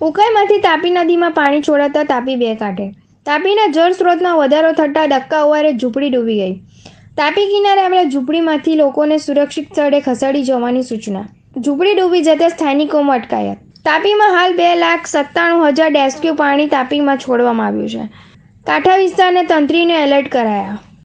ઉકાઈમાંથી તાપી નદીમાં પાણી છોડાતા તાપી બે કાંઠે તાપીના જળ સ્ત્રોતમાં વધારો થતા ડક્કા ઉવારે ઝૂંપડી ડૂબી ગઈ તાપી કિનારે આવેલા ઝૂંપડીમાંથી લોકોને સુરક્ષિત સ્થળે ખસેડી જવાની સૂચના ઝૂંપડી ડૂબી જતા સ્થાનિકોમાં અટકાયા તાપીમાં હાલ બે લાખ સત્તાણું હજાર ડેસ્ક્યુ પાણી તાપીમાં છોડવામાં આવ્યું છે કાંઠા વિસ્તારને તંત્રીને એલર્ટ કરાયા